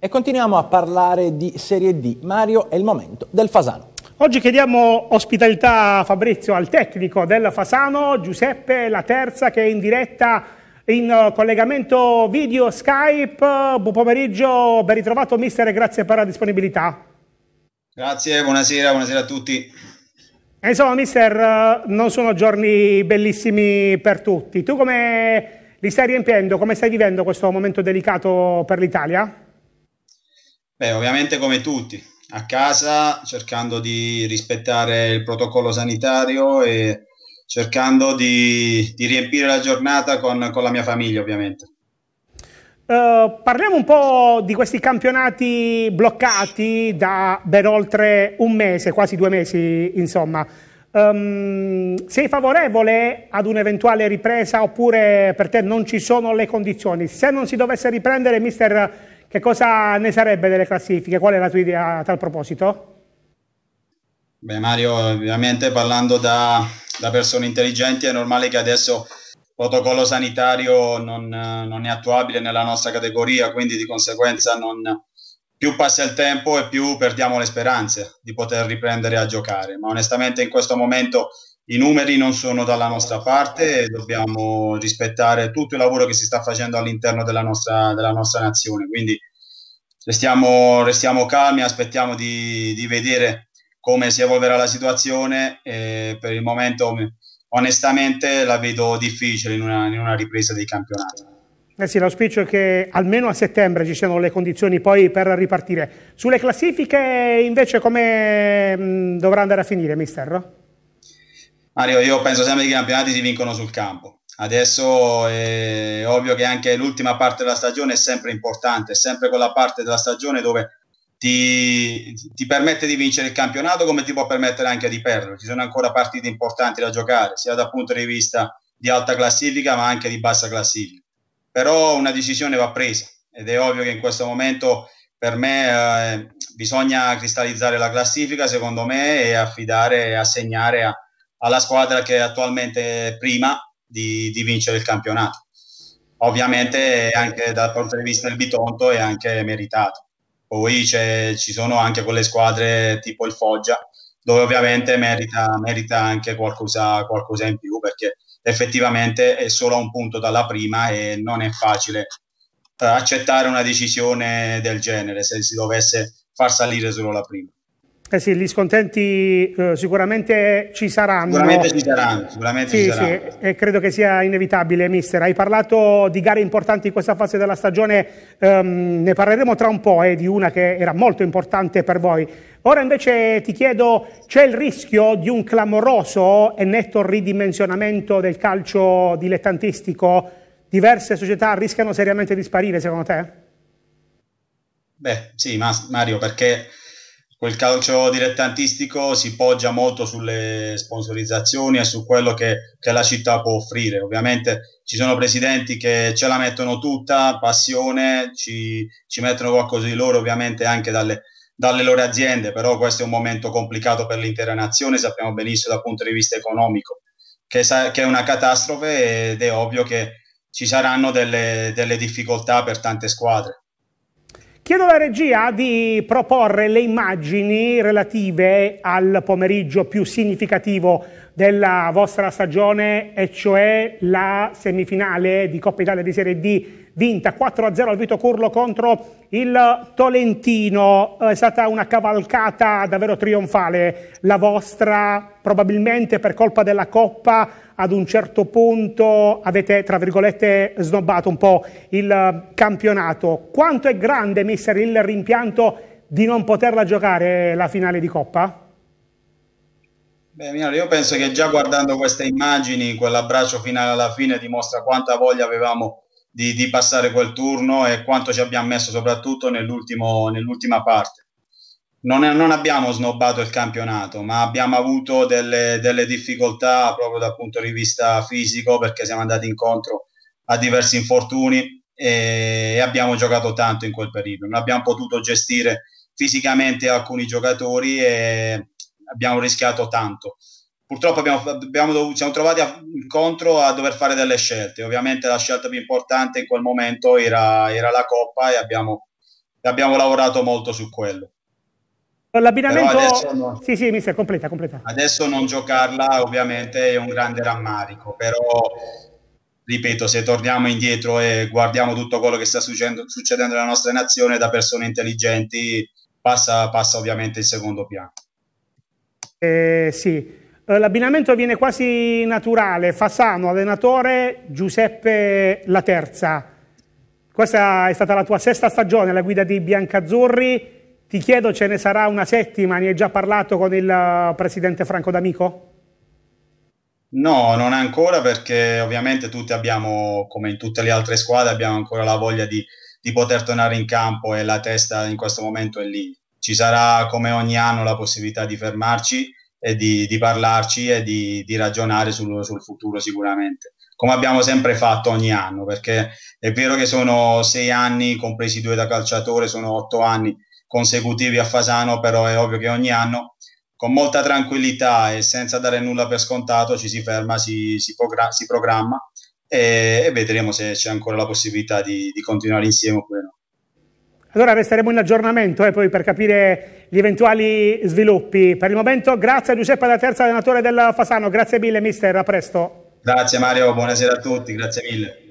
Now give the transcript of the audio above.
E continuiamo a parlare di Serie D. Mario, è il momento del Fasano. Oggi chiediamo ospitalità a Fabrizio, al tecnico del Fasano, Giuseppe La Terza, che è in diretta in eh, collegamento video Skype. Buon pomeriggio, ben ritrovato mister e grazie per la disponibilità. Grazie, buonasera, buonasera a tutti. Insomma mister, eh, non sono giorni bellissimi per tutti. Tu come li stai riempiendo? Come stai vivendo questo momento delicato per l'Italia? Beh, ovviamente come tutti, a casa cercando di rispettare il protocollo sanitario e cercando di, di riempire la giornata con, con la mia famiglia ovviamente. Uh, parliamo un po' di questi campionati bloccati da ben oltre un mese, quasi due mesi, insomma. Um, sei favorevole ad un'eventuale ripresa oppure per te non ci sono le condizioni? Se non si dovesse riprendere, mister, che cosa ne sarebbe delle classifiche? Qual è la tua idea a tal proposito? Beh Mario, ovviamente parlando da, da persone intelligenti è normale che adesso il protocollo sanitario non, non, è attuabile nella nostra categoria, quindi di conseguenza non, più passa il tempo e più perdiamo le speranze di poter riprendere a giocare. Ma onestamente in questo momento i numeri non sono dalla nostra parte e dobbiamo rispettare tutto il lavoro che si sta facendo all'interno della nostra, della nostra nazione. Quindi restiamo, restiamo calmi, aspettiamo di, di, vedere come si evolverà la situazione. per il momento, onestamente, la vedo difficile in una, in una ripresa dei campionati. Eh sì, l'auspicio è che almeno a settembre ci siano le condizioni poi per ripartire. Sulle classifiche invece come mm, dovrà andare a finire, mister? Mario, io penso sempre che i campionati si vincono sul campo. Adesso è ovvio che anche l'ultima parte della stagione è sempre importante, è sempre quella parte della stagione dove ti, ti, permette di vincere il campionato come ti può permettere anche di perdere. Ci sono ancora partite importanti da giocare, sia dal punto di vista di alta classifica ma anche di bassa classifica. Però una decisione va presa ed è ovvio che in questo momento per me eh, bisogna cristallizzare la classifica, secondo me, e affidare, e assegnare a alla squadra che è attualmente prima di, di vincere il campionato. Ovviamente anche dal punto di vista del Bitonto è anche meritato. Poi ci sono anche quelle squadre tipo il Foggia dove ovviamente merita, merita anche qualcosa, qualcosa in più perché effettivamente è solo a un punto dalla prima e non è facile eh, accettare una decisione del genere se si dovesse far salire solo la prima. Eh sì, gli scontenti eh, sicuramente ci saranno. Sicuramente ci saranno. Sicuramente sì, ci saranno. Sì, e credo che sia inevitabile, mister. Hai parlato di gare importanti in questa fase della stagione, um, ne parleremo tra un po', eh, di una che era molto importante per voi. Ora invece ti chiedo, c'è il rischio di un clamoroso e netto ridimensionamento del calcio dilettantistico? Diverse società rischiano seriamente di sparire, secondo te? Beh, sì, Mario, perché quel calcio dilettantistico si poggia molto sulle sponsorizzazioni e su quello che, che, la città può offrire. Ovviamente ci sono presidenti che ce la mettono tutta, passione, ci, ci mettono qualcosa di loro ovviamente anche dalle, dalle, loro aziende, però questo è un momento complicato per l'intera nazione, sappiamo benissimo dal punto di vista economico che, sa, che è una catastrofe ed è ovvio che ci saranno delle, delle difficoltà per tante squadre. Chiedo alla regia di proporre le immagini relative al pomeriggio più significativo della vostra stagione, e cioè la semifinale di Coppa Italia di Serie D, vinta 4-0 al Vito Curlo contro il Tolentino. È stata una cavalcata davvero trionfale la vostra, probabilmente per colpa della Coppa, ad un certo punto avete, tra virgolette, snobbato un po' il eh, campionato. Quanto è grande, mister, il rimpianto di non poterla giocare la finale di Coppa? Beh, Minore, io penso che già guardando queste immagini, quell'abbraccio finale alla fine dimostra quanta voglia avevamo di, di, passare quel turno e quanto ci abbiamo messo soprattutto nell'ultima nell parte non, è, non, abbiamo snobbato il campionato, ma abbiamo avuto delle, delle, difficoltà proprio dal punto di vista fisico perché siamo andati incontro a diversi infortuni e, e abbiamo giocato tanto in quel periodo. Non abbiamo potuto gestire fisicamente alcuni giocatori e abbiamo rischiato tanto. Purtroppo abbiamo, abbiamo dovuto, siamo trovati a, incontro a dover fare delle scelte. Ovviamente la scelta più importante in quel momento era, era la Coppa e abbiamo, abbiamo lavorato molto su quello l'abbinamento... No. Sì, sì, mister, completa, completa. Adesso non giocarla ovviamente è un grande rammarico, però ripeto, se torniamo indietro e guardiamo tutto quello che sta succedendo, succedendo nella nostra nazione da persone intelligenti, passa, passa ovviamente in secondo piano. Eh, sì, eh, l'abbinamento viene quasi naturale. Fasano, allenatore, Giuseppe La Terza. Questa è stata la tua sesta stagione alla guida di Biancazzurri. Ti chiedo, ce ne sarà una settima? Ne hai già parlato con il eh, presidente Franco D'Amico? No, non ancora perché ovviamente tutti abbiamo, come in tutte le altre squadre, abbiamo ancora la voglia di, di poter tornare in campo e la testa in questo momento è lì. Ci sarà come ogni anno la possibilità di fermarci e di, di parlarci e di, di ragionare sul, sul, futuro sicuramente, come abbiamo sempre fatto ogni anno, perché è vero che sono sei anni, compresi due da calciatore, sono otto anni consecutivi a Fasano, però è ovvio che ogni anno con molta tranquillità e senza dare nulla per scontato ci si ferma, si, si, progra- si programma e, e, vedremo se c'è ancora la possibilità di, di continuare insieme oppure no. Allora resteremo in aggiornamento eh, poi per capire gli eventuali sviluppi. Per il momento grazie a Giuseppe da Terza, allenatore del Fasano, grazie mille mister, a presto. Grazie Mario, buonasera a tutti, grazie mille.